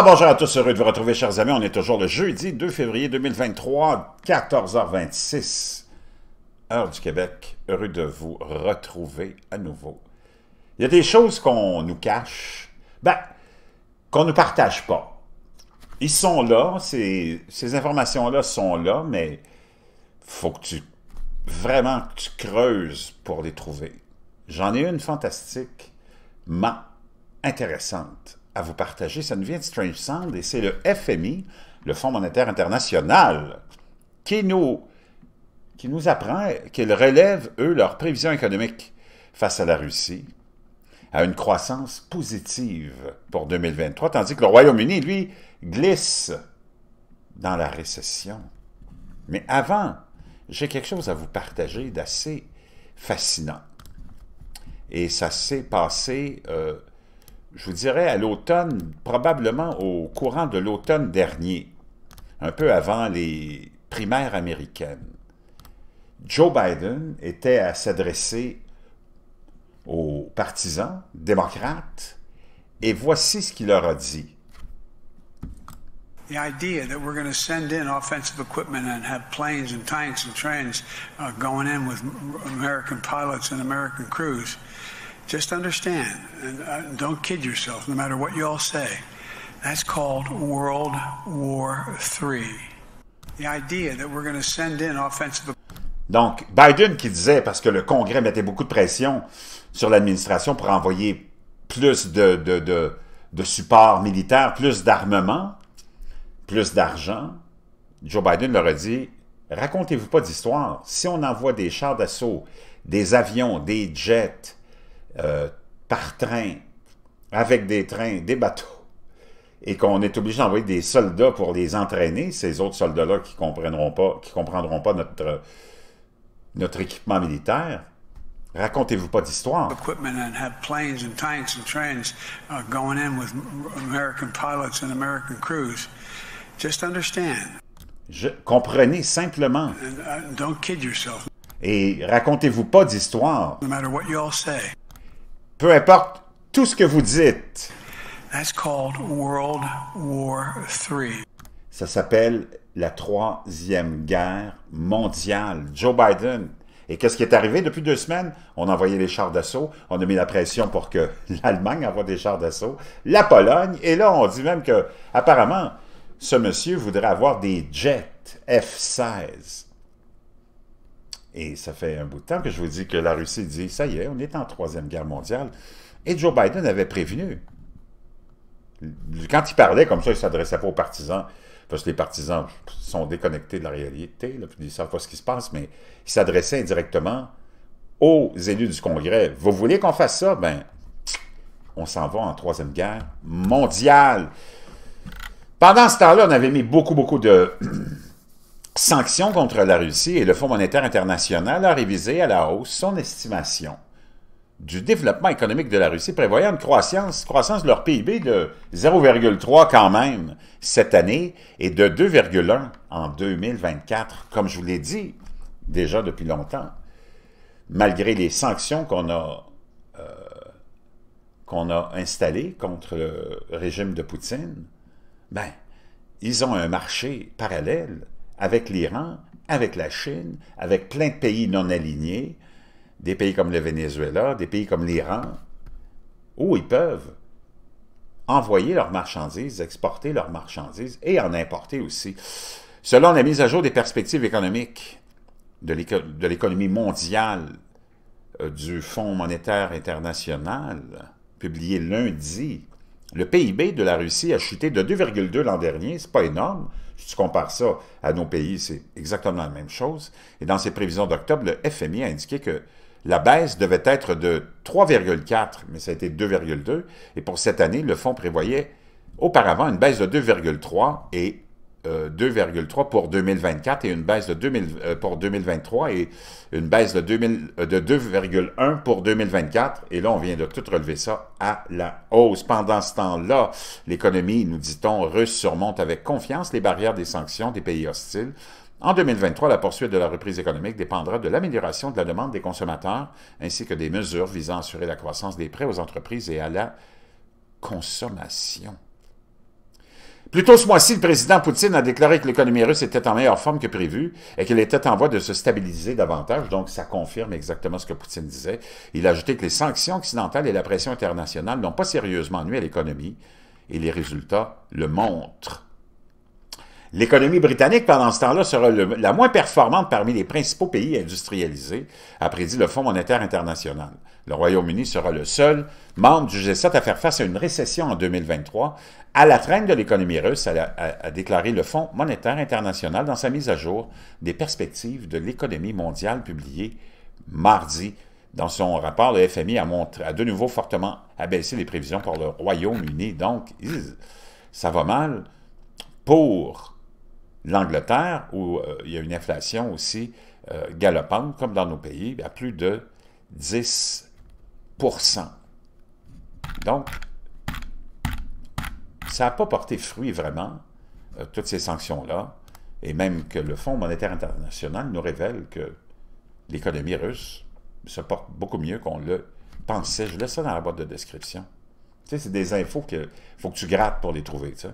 bonjour à tous, heureux de vous retrouver chers amis. On est toujours le jeudi 2 février 2023, 14h26, heure du Québec. Heureux de vous retrouver à nouveau. Il y a des choses qu'on nous cache, ben, qu'on ne partage pas. Ils sont là, ces, ces informations-là sont là, mais faut que tu vraiment tu creuses pour les trouver. J'en ai une fantastique, intéressante à vous partager, ça nous vient de Strange Sound et c'est le FMI, le Fonds monétaire international, qui nous, qui nous apprend qu'ils relèvent, eux, leurs prévisions économiques face à la Russie à une croissance positive pour 2023, tandis que le Royaume-Uni, lui, glisse dans la récession. Mais avant, j'ai quelque chose à vous partager d'assez fascinant. Et ça s'est passé euh, je vous dirais, à l'automne, probablement au courant de l'automne dernier, un peu avant les primaires américaines, Joe Biden était à s'adresser aux partisans démocrates et voici ce qu'il leur a dit. The idea that we're going to send in offensive equipment and have planes and tanks and trains uh, going in with American pilots and American crews. Donc, Biden qui disait, parce que le Congrès mettait beaucoup de pression sur l'administration pour envoyer plus de, de, de, de support militaire, plus d'armement, plus d'argent, Joe Biden leur a dit, racontez-vous pas d'histoire. Si on envoie des chars d'assaut, des avions, des jets, euh, par train, avec des trains, des bateaux, et qu'on est obligé d'envoyer des soldats pour les entraîner, ces autres soldats-là qui ne pas, qui comprendront pas notre, notre équipement militaire, Racontez-vous pas d'histoire. Je, comprenez simplement. Uh, et racontez-vous pas d'histoire peu importe tout ce que vous dites. Ça s'appelle la Troisième Guerre mondiale. Joe Biden. Et qu'est-ce qui est arrivé depuis deux semaines? On a envoyé les chars d'assaut, on a mis la pression pour que l'Allemagne envoie des chars d'assaut, la Pologne, et là on dit même que, apparemment, ce monsieur voudrait avoir des jets F-16 et ça fait un bout de temps que je vous dis que la Russie dit, ça y est, on est en troisième guerre mondiale. Et Joe Biden avait prévenu. Quand il parlait comme ça, il ne s'adressait pas aux partisans, parce que les partisans sont déconnectés de la réalité, ils ne savent pas ce qui se passe, mais il s'adressait indirectement aux élus du Congrès. Vous voulez qu'on fasse ça? Ben, on s'en va en troisième guerre mondiale. Pendant ce temps-là, on avait mis beaucoup, beaucoup de sanctions contre la Russie et le Fonds monétaire international a révisé à la hausse son estimation du développement économique de la Russie, prévoyant une croissance, croissance de leur PIB de 0,3 quand même cette année et de 2,1 en 2024, comme je vous l'ai dit déjà depuis longtemps, malgré les sanctions qu'on a, euh, a installées contre le régime de Poutine. Ben, ils ont un marché parallèle avec l'Iran, avec la Chine, avec plein de pays non alignés, des pays comme le Venezuela, des pays comme l'Iran, où ils peuvent envoyer leurs marchandises, exporter leurs marchandises et en importer aussi. Selon la mise à jour des perspectives économiques de l'économie mondiale euh, du Fonds monétaire international, publié lundi, le PIB de la Russie a chuté de 2,2 l'an dernier, c'est pas énorme. Si tu compares ça à nos pays, c'est exactement la même chose. Et dans ses prévisions d'octobre, le FMI a indiqué que la baisse devait être de 3,4, mais ça a été 2,2. Et pour cette année, le fonds prévoyait auparavant une baisse de 2,3 et 2,3 euh, pour 2024 et une baisse de 2000, euh, pour 2023 et une baisse de, euh, de 2,1 pour 2024. Et là, on vient de tout relever ça à la hausse. Pendant ce temps-là, l'économie, nous dit-on, russe surmonte avec confiance les barrières des sanctions des pays hostiles. En 2023, la poursuite de la reprise économique dépendra de l'amélioration de la demande des consommateurs ainsi que des mesures visant à assurer la croissance des prêts aux entreprises et à la consommation. Plus ce mois-ci, le président Poutine a déclaré que l'économie russe était en meilleure forme que prévu et qu'elle était en voie de se stabiliser davantage. Donc, ça confirme exactement ce que Poutine disait. Il a ajouté que les sanctions occidentales et la pression internationale n'ont pas sérieusement nué à l'économie et les résultats le montrent. L'économie britannique, pendant ce temps-là, sera la moins performante parmi les principaux pays industrialisés, a prédit le Fonds monétaire international. Le Royaume-Uni sera le seul membre du G7 à faire face à une récession en 2023, à la traîne de l'économie russe, a, déclaré le Fonds monétaire international dans sa mise à jour des perspectives de l'économie mondiale publiée mardi. Dans son rapport, le FMI a, a de nouveau fortement abaissé les prévisions pour le Royaume-Uni. Donc, ça va mal pour l'Angleterre, où euh, il y a une inflation aussi euh, galopante, comme dans nos pays, à plus de 10 Donc, ça n'a pas porté fruit vraiment, euh, toutes ces sanctions-là, et même que le Fonds monétaire international nous révèle que l'économie russe se porte beaucoup mieux qu'on le pensait. Je laisse ça dans la boîte de description. Tu sais, c'est des infos qu'il faut que tu grattes pour les trouver, tu